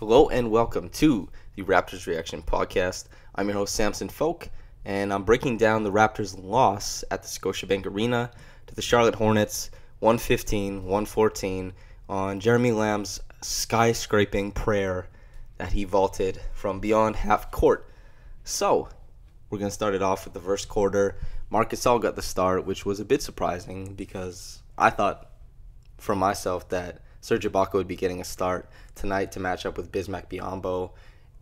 Hello and welcome to the Raptors Reaction Podcast. I'm your host, Samson Folk, and I'm breaking down the Raptors' loss at the Scotiabank Arena to the Charlotte Hornets 115 114 on Jeremy Lamb's skyscraping prayer that he vaulted from beyond half court. So, we're going to start it off with the first quarter. Marcus All got the start, which was a bit surprising because I thought for myself that Serge Ibaka would be getting a start tonight to match up with Bismack Biombo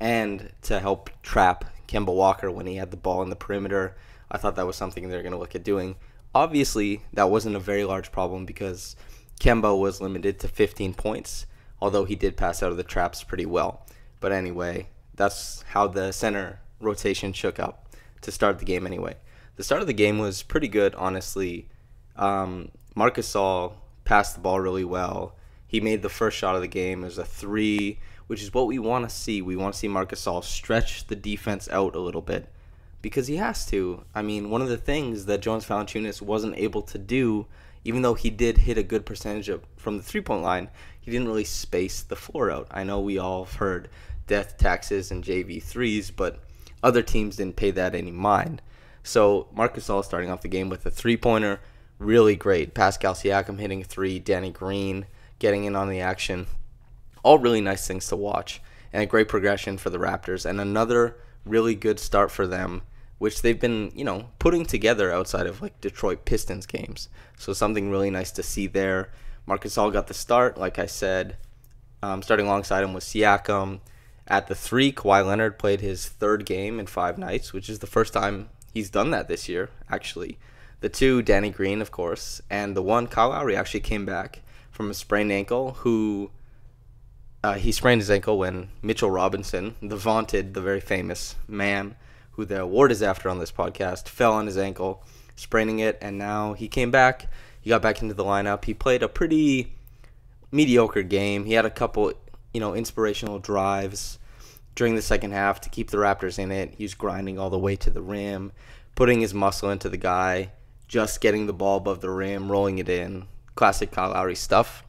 and to help trap Kemba Walker when he had the ball in the perimeter. I thought that was something they're going to look at doing. Obviously, that wasn't a very large problem because Kemba was limited to 15 points, although he did pass out of the traps pretty well. But anyway, that's how the center rotation shook up to start the game anyway. The start of the game was pretty good, honestly. Um, Marcus Saul passed the ball really well. He made the first shot of the game as a three, which is what we want to see. We want to see Marcus All stretch the defense out a little bit because he has to. I mean, one of the things that Jones Valanciunas wasn't able to do, even though he did hit a good percentage of, from the three point line, he didn't really space the floor out. I know we all have heard death taxes and JV threes, but other teams didn't pay that any mind. So Marcus All starting off the game with a three pointer, really great. Pascal Siakam hitting three, Danny Green getting in on the action. All really nice things to watch and a great progression for the Raptors and another really good start for them which they've been, you know, putting together outside of like Detroit Pistons games. So something really nice to see there. Marcus All got the start, like I said. Um, starting alongside him was Siakam. At the three, Kawhi Leonard played his third game in five nights, which is the first time he's done that this year, actually. The two, Danny Green, of course, and the one, Kyle Lowry, actually came back from a sprained ankle who uh, he sprained his ankle when Mitchell Robinson, the vaunted, the very famous man who the award is after on this podcast, fell on his ankle, spraining it, and now he came back. He got back into the lineup. He played a pretty mediocre game. He had a couple, you know, inspirational drives during the second half to keep the Raptors in it. He was grinding all the way to the rim, putting his muscle into the guy, just getting the ball above the rim, rolling it in classic Kyle Lowry stuff.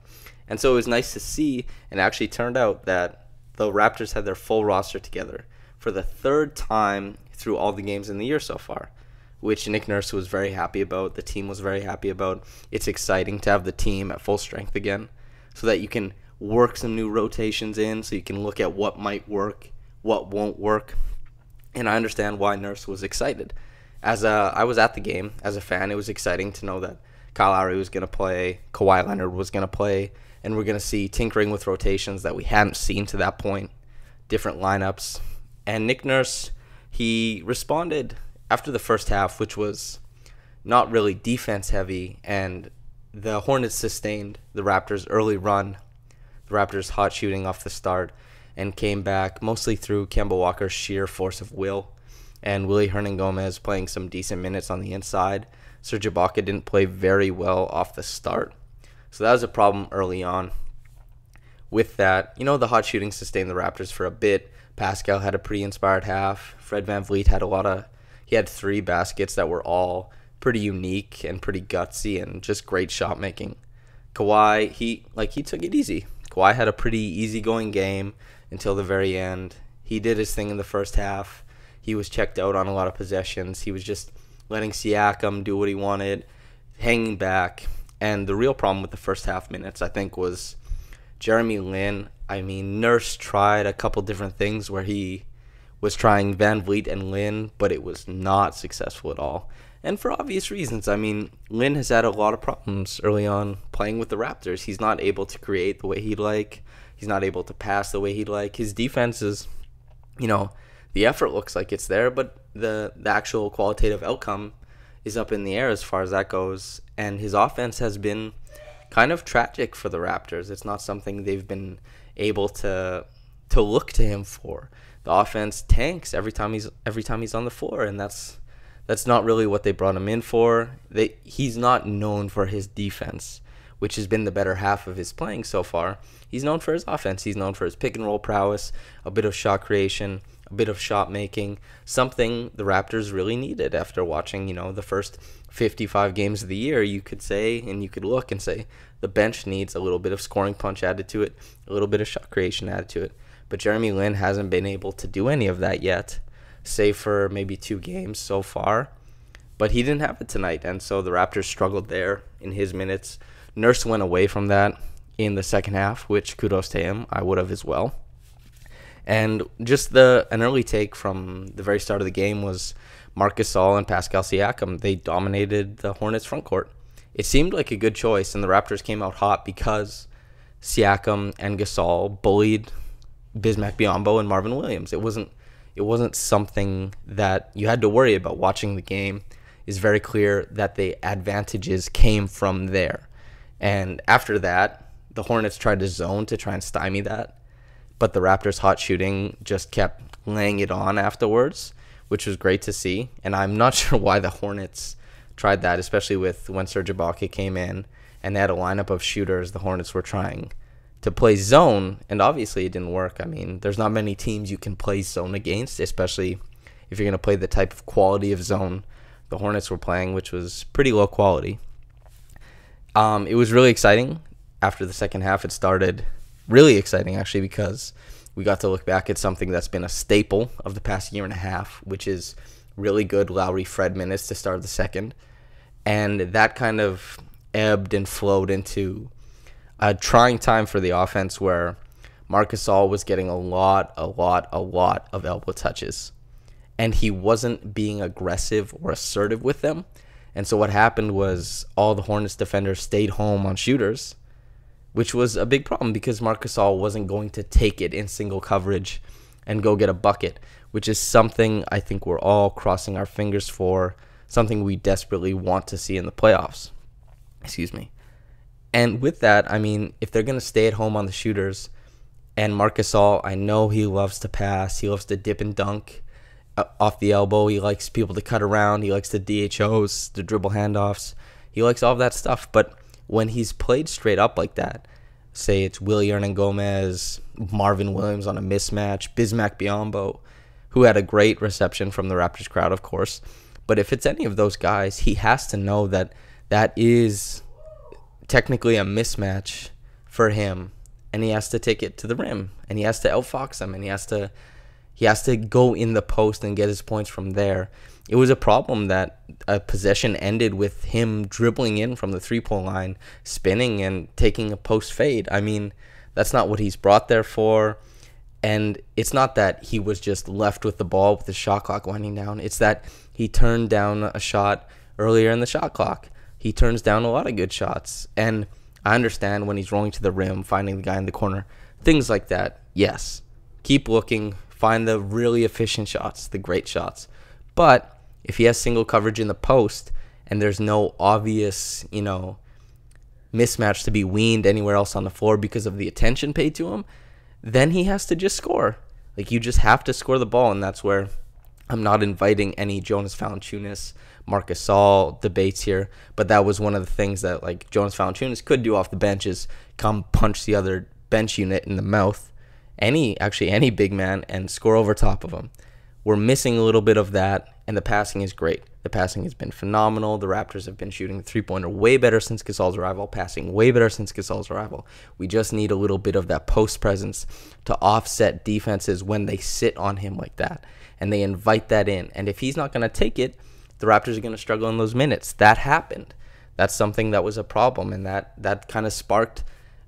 And so it was nice to see, and actually turned out that the Raptors had their full roster together for the third time through all the games in the year so far, which Nick Nurse was very happy about. The team was very happy about. It's exciting to have the team at full strength again so that you can work some new rotations in, so you can look at what might work, what won't work. And I understand why Nurse was excited. As a, uh, I was at the game as a fan, it was exciting to know that Kyle Lowry was going to play, Kawhi Leonard was going to play, and we're going to see tinkering with rotations that we hadn't seen to that point, different lineups. And Nick Nurse, he responded after the first half, which was not really defense heavy, and the Hornets sustained the Raptors' early run, the Raptors' hot shooting off the start, and came back mostly through Kemba Walker's sheer force of will and Willie Hernan Gomez playing some decent minutes on the inside Serge Ibaka didn't play very well off the start. So that was a problem early on. With that, you know, the hot shooting sustained the Raptors for a bit. Pascal had a pretty inspired half. Fred Van Vliet had a lot of, he had three baskets that were all pretty unique and pretty gutsy and just great shot making. Kawhi, he, like, he took it easy. Kawhi had a pretty easygoing game until the very end. He did his thing in the first half. He was checked out on a lot of possessions. He was just, letting Siakam do what he wanted, hanging back. And the real problem with the first half minutes, I think, was Jeremy Lin. I mean, Nurse tried a couple different things where he was trying Van Vliet and Lin, but it was not successful at all. And for obvious reasons. I mean, Lin has had a lot of problems early on playing with the Raptors. He's not able to create the way he'd like. He's not able to pass the way he'd like. His defense is, you know, the effort looks like it's there, but the the actual qualitative outcome is up in the air as far as that goes. And his offense has been kind of tragic for the Raptors. It's not something they've been able to to look to him for. The offense tanks every time he's every time he's on the floor, and that's that's not really what they brought him in for. They, he's not known for his defense, which has been the better half of his playing so far. He's known for his offense. He's known for his pick and roll prowess, a bit of shot creation, a bit of shot making, something the Raptors really needed after watching, you know, the first 55 games of the year. You could say, and you could look and say, the bench needs a little bit of scoring punch added to it, a little bit of shot creation added to it. But Jeremy Lin hasn't been able to do any of that yet, save for maybe two games so far. But he didn't have it tonight, and so the Raptors struggled there in his minutes. Nurse went away from that in the second half, which kudos to him. I would have as well. And just the an early take from the very start of the game was Marcus Saul and Pascal Siakam. They dominated the Hornets front court. It seemed like a good choice, and the Raptors came out hot because Siakam and Gasol bullied Bismack Biombo and Marvin Williams. It wasn't it wasn't something that you had to worry about watching the game. It's very clear that the advantages came from there. And after that, the Hornets tried to zone to try and stymie that but the Raptors' hot shooting just kept laying it on afterwards, which was great to see. And I'm not sure why the Hornets tried that, especially with when Serge Ibaka came in and they had a lineup of shooters. The Hornets were trying to play zone, and obviously it didn't work. I mean, there's not many teams you can play zone against, especially if you're going to play the type of quality of zone the Hornets were playing, which was pretty low quality. Um, it was really exciting. After the second half, it started really exciting actually because we got to look back at something that's been a staple of the past year and a half, which is really good Lowry Fred minutes to start the second. And that kind of ebbed and flowed into a trying time for the offense where Marcus All was getting a lot, a lot, a lot of elbow touches. And he wasn't being aggressive or assertive with them. And so what happened was all the Hornets defenders stayed home on shooters which was a big problem because Marcus All wasn't going to take it in single coverage and go get a bucket, which is something I think we're all crossing our fingers for, something we desperately want to see in the playoffs. Excuse me. And with that, I mean, if they're going to stay at home on the shooters, and Marcus All, I know he loves to pass, he loves to dip and dunk uh, off the elbow, he likes people to cut around, he likes the DHOs, the dribble handoffs, he likes all that stuff, but when he's played straight up like that, say it's Willie Hernan Gomez, Marvin Williams on a mismatch, Bismack Biombo, who had a great reception from the Raptors crowd, of course. But if it's any of those guys, he has to know that that is technically a mismatch for him. And he has to take it to the rim. And he has to outfox them. And he has to he has to go in the post and get his points from there. It was a problem that a possession ended with him dribbling in from the three point line, spinning and taking a post fade. I mean, that's not what he's brought there for. And it's not that he was just left with the ball with the shot clock winding down. It's that he turned down a shot earlier in the shot clock. He turns down a lot of good shots. And I understand when he's rolling to the rim, finding the guy in the corner, things like that. Yes. Keep looking, find the really efficient shots, the great shots. But if he has single coverage in the post and there's no obvious, you know, mismatch to be weaned anywhere else on the floor because of the attention paid to him, then he has to just score. Like you just have to score the ball, and that's where I'm not inviting any Jonas Valanciunas, Marcus All debates here, but that was one of the things that like Jonas Valanciunas could do off the bench is come punch the other bench unit in the mouth any actually any big man and score over top of him. We're missing a little bit of that, and the passing is great. The passing has been phenomenal. The Raptors have been shooting the three pointer way better since Gasol's arrival, passing way better since Gasol's arrival. We just need a little bit of that post presence to offset defenses when they sit on him like that and they invite that in. And if he's not going to take it, the Raptors are going to struggle in those minutes. That happened. That's something that was a problem, and that that kind of sparked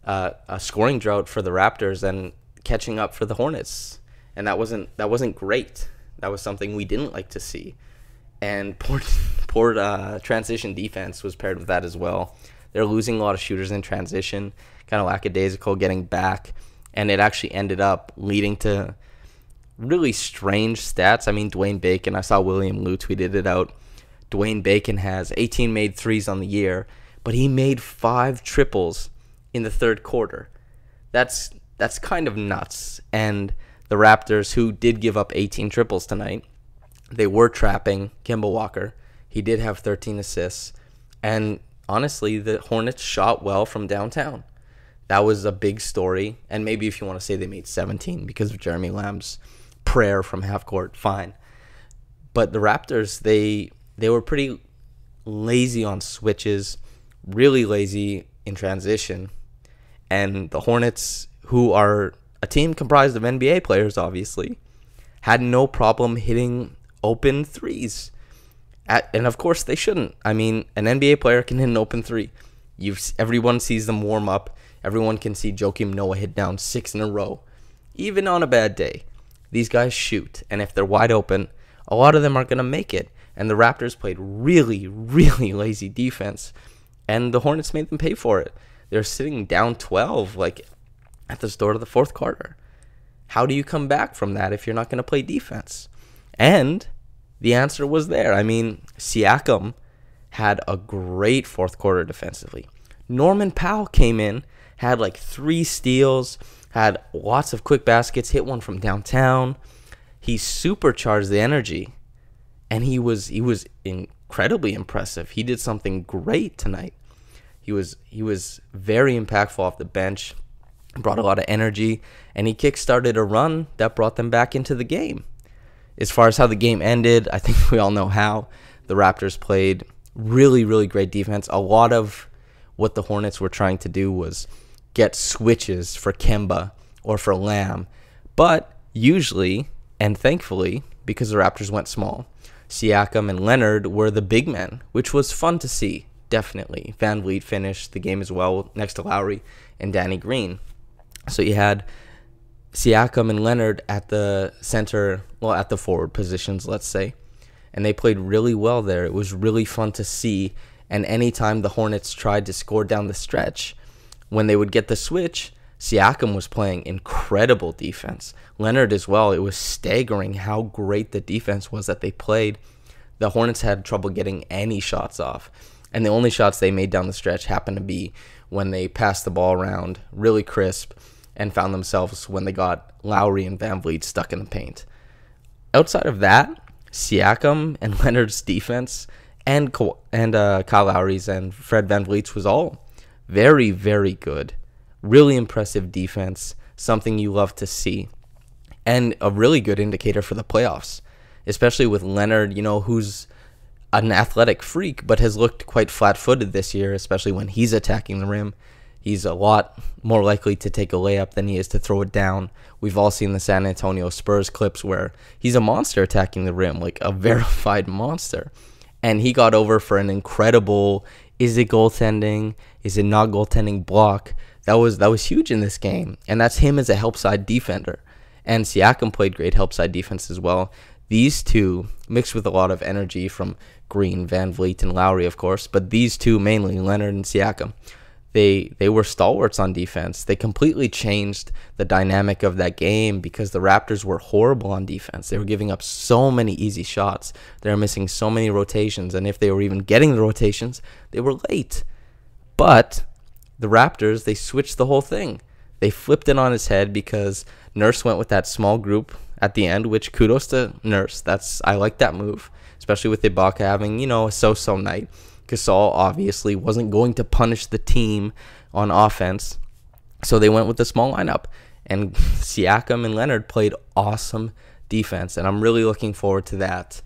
uh, a scoring drought for the Raptors. And catching up for the Hornets, and that wasn't that wasn't great. That was something we didn't like to see, and poor poor uh, transition defense was paired with that as well. They're losing a lot of shooters in transition, kind of lackadaisical getting back, and it actually ended up leading to really strange stats. I mean, Dwayne Bacon, I saw William Liu tweeted it out. Dwayne Bacon has 18 made threes on the year, but he made five triples in the third quarter. That's that's kind of nuts. And the Raptors, who did give up 18 triples tonight, they were trapping Kimball Walker. He did have 13 assists. And honestly, the Hornets shot well from downtown. That was a big story. And maybe if you want to say they made 17 because of Jeremy Lamb's prayer from half court, fine. But the Raptors, they they were pretty lazy on switches, really lazy in transition. And the Hornets who are a team comprised of NBA players, obviously, had no problem hitting open threes. At, and of course, they shouldn't. I mean, an NBA player can hit an open three. You've everyone sees them warm up. Everyone can see Joakim Noah hit down six in a row, even on a bad day. These guys shoot, and if they're wide open, a lot of them aren't going to make it. And the Raptors played really, really lazy defense, and the Hornets made them pay for it. They're sitting down 12. Like at the start of the fourth quarter. How do you come back from that if you're not going to play defense? And the answer was there. I mean, Siakam had a great fourth quarter defensively. Norman Powell came in, had like three steals, had lots of quick baskets, hit one from downtown. He supercharged the energy and he was he was incredibly impressive. He did something great tonight. He was he was very impactful off the bench brought a lot of energy, and he kickstarted a run that brought them back into the game. As far as how the game ended, I think we all know how. The Raptors played really, really great defense. A lot of what the Hornets were trying to do was get switches for Kemba or for Lamb. But usually, and thankfully, because the Raptors went small, Siakam and Leonard were the big men, which was fun to see, definitely. Van Vliet finished the game as well next to Lowry and Danny Green. So you had Siakam and Leonard at the center, well, at the forward positions, let's say. And they played really well there. It was really fun to see. And anytime the Hornets tried to score down the stretch, when they would get the switch, Siakam was playing incredible defense. Leonard as well. It was staggering how great the defense was that they played. The Hornets had trouble getting any shots off. And the only shots they made down the stretch happened to be when they passed the ball around really crisp and found themselves when they got Lowry and Van Vliet stuck in the paint. Outside of that, Siakam and Leonard's defense and and uh, Kyle Lowry's and Fred Van Vliet's was all very, very good. Really impressive defense, something you love to see, and a really good indicator for the playoffs, especially with Leonard, you know, who's an athletic freak, but has looked quite flat footed this year, especially when he's attacking the rim. He's a lot more likely to take a layup than he is to throw it down. We've all seen the San Antonio Spurs clips where he's a monster attacking the rim, like a verified monster. And he got over for an incredible is it goaltending? Is it not goaltending block? That was that was huge in this game. And that's him as a help side defender. And Siakam played great help side defense as well. These two, mixed with a lot of energy from Green, Van Vleet, and Lowry, of course, but these two mainly, Leonard and Siakam, they they were stalwarts on defense. They completely changed the dynamic of that game because the Raptors were horrible on defense. They were giving up so many easy shots. They were missing so many rotations, and if they were even getting the rotations, they were late. But the Raptors, they switched the whole thing. They flipped it on its head because Nurse went with that small group at the end, which kudos to Nurse. That's I like that move, especially with Ibaka having you know a so-so night. Gasol obviously wasn't going to punish the team on offense, so they went with the small lineup. And Siakam and Leonard played awesome defense, and I'm really looking forward to that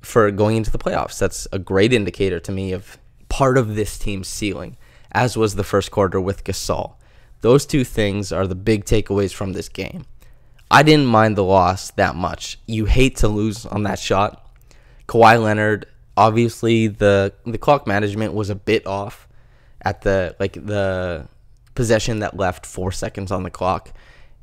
for going into the playoffs. That's a great indicator to me of part of this team's ceiling, as was the first quarter with Gasol. Those two things are the big takeaways from this game. I didn't mind the loss that much. You hate to lose on that shot. Kawhi Leonard, obviously the the clock management was a bit off at the like the possession that left 4 seconds on the clock.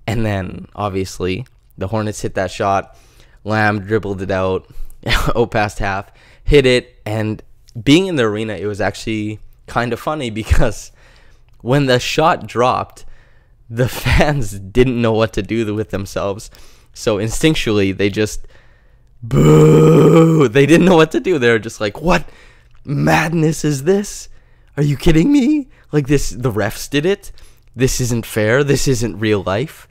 And then obviously the Hornets hit that shot. Lamb dribbled it out, oh past half, hit it, and being in the arena, it was actually kind of funny because when the shot dropped, the fans didn't know what to do with themselves. So instinctually, they just boo. They didn't know what to do. They were just like, "What madness is this? Are you kidding me? Like this? The refs did it. This isn't fair. This isn't real life."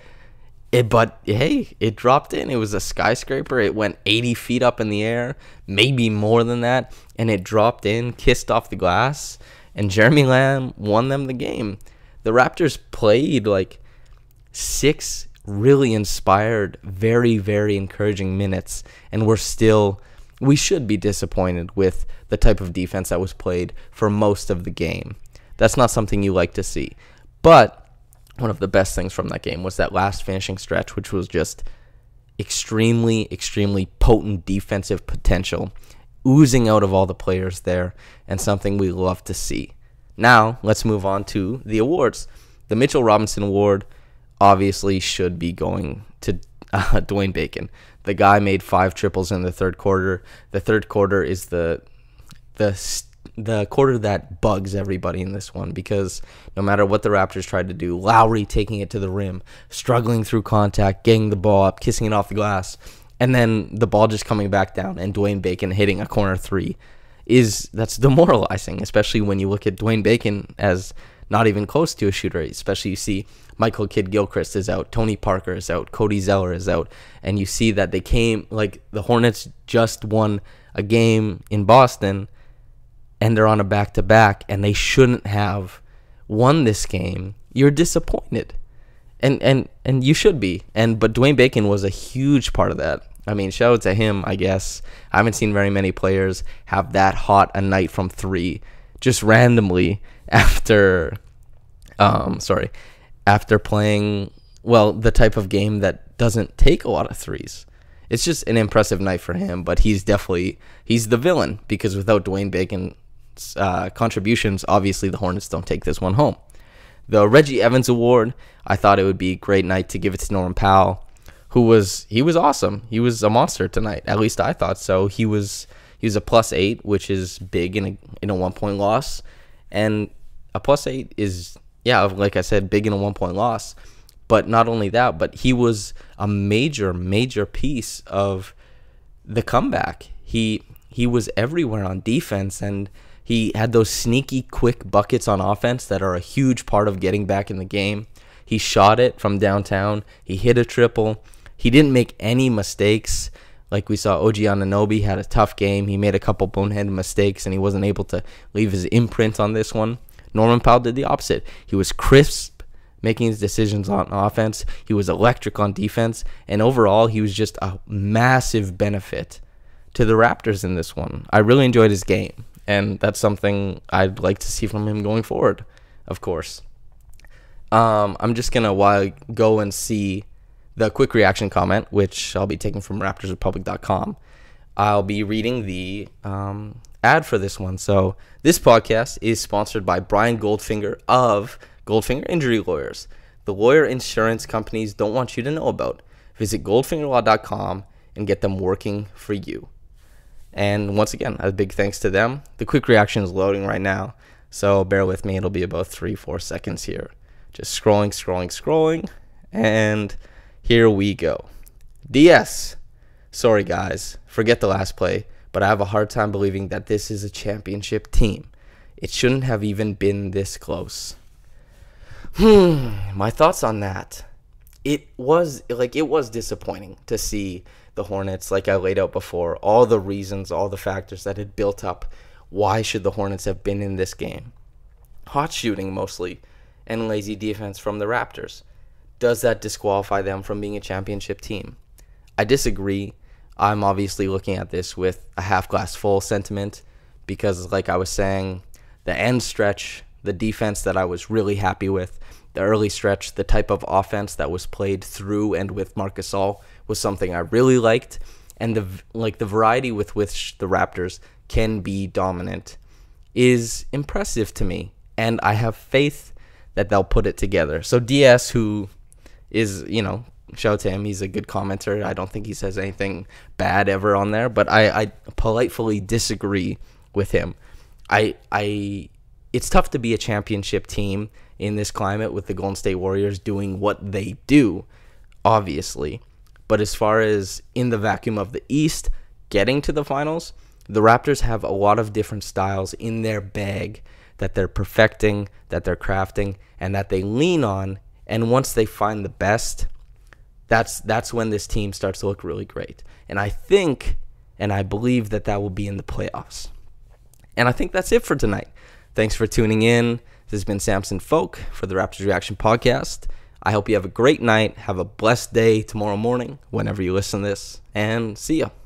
It, but hey, it dropped in. It was a skyscraper. It went 80 feet up in the air, maybe more than that, and it dropped in, kissed off the glass, and Jeremy Lamb won them the game the Raptors played like six really inspired, very, very encouraging minutes, and we're still, we should be disappointed with the type of defense that was played for most of the game. That's not something you like to see. But one of the best things from that game was that last finishing stretch, which was just extremely, extremely potent defensive potential oozing out of all the players there, and something we love to see. Now, let's move on to the awards. The Mitchell Robinson Award obviously should be going to uh, Dwayne Bacon. The guy made five triples in the third quarter. The third quarter is the the the quarter that bugs everybody in this one because no matter what the Raptors tried to do, Lowry taking it to the rim, struggling through contact, getting the ball up, kissing it off the glass, and then the ball just coming back down and Dwayne Bacon hitting a corner three is that's demoralizing, especially when you look at Dwayne Bacon as not even close to a shooter. Especially you see Michael Kidd Gilchrist is out, Tony Parker is out, Cody Zeller is out, and you see that they came like the Hornets just won a game in Boston, and they're on a back to back, and they shouldn't have won this game. You're disappointed, and and and you should be. And but Dwayne Bacon was a huge part of that. I mean, shout out to him, I guess. I haven't seen very many players have that hot a night from three just randomly after, um, sorry, after playing, well, the type of game that doesn't take a lot of threes. It's just an impressive night for him, but he's definitely, he's the villain because without Dwayne Bacon's uh, contributions, obviously the Hornets don't take this one home. The Reggie Evans Award, I thought it would be a great night to give it to Norman Powell who was he was awesome. He was a monster tonight. At least I thought so. He was he was a plus eight, which is big in a in a one point loss, and a plus eight is yeah, like I said, big in a one point loss. But not only that, but he was a major major piece of the comeback. He he was everywhere on defense and. He had those sneaky quick buckets on offense that are a huge part of getting back in the game. He shot it from downtown. He hit a triple. He didn't make any mistakes. Like we saw, OG Ananobi had a tough game. He made a couple bonehead mistakes, and he wasn't able to leave his imprint on this one. Norman Powell did the opposite. He was crisp, making his decisions on offense. He was electric on defense, and overall, he was just a massive benefit to the Raptors in this one. I really enjoyed his game, and that's something I'd like to see from him going forward, of course. Um, I'm just gonna go and see the quick reaction comment, which I'll be taking from RaptorsRepublic.com. I'll be reading the um, ad for this one. So this podcast is sponsored by Brian Goldfinger of Goldfinger Injury Lawyers, the lawyer insurance companies don't want you to know about. Visit goldfingerlaw.com and get them working for you. And once again, a big thanks to them. The quick reaction is loading right now, so bear with me. It'll be about three, four seconds here. Just scrolling, scrolling, scrolling, and here we go. DS. Sorry, guys. Forget the last play, but I have a hard time believing that this is a championship team. It shouldn't have even been this close. Hmm, my thoughts on that. It was like it was disappointing to see the Hornets, like I laid out before, all the reasons, all the factors that had built up. Why should the Hornets have been in this game? Hot shooting mostly, and lazy defense from the Raptors does that disqualify them from being a championship team? I disagree. I'm obviously looking at this with a half glass full sentiment because, like I was saying, the end stretch, the defense that I was really happy with, the early stretch, the type of offense that was played through and with Marcus All was something I really liked, and the like the variety with which the Raptors can be dominant is impressive to me, and I have faith that they'll put it together. So DS, who is you know shout to him he's a good commenter i don't think he says anything bad ever on there but i i politely disagree with him i i it's tough to be a championship team in this climate with the golden state warriors doing what they do obviously but as far as in the vacuum of the east getting to the finals the raptors have a lot of different styles in their bag that they're perfecting that they're crafting and that they lean on and once they find the best, that's that's when this team starts to look really great. And I think and I believe that that will be in the playoffs. And I think that's it for tonight. Thanks for tuning in. This has been Samson Folk for the Raptors Reaction Podcast. I hope you have a great night. Have a blessed day tomorrow morning, whenever you listen to this, and see ya.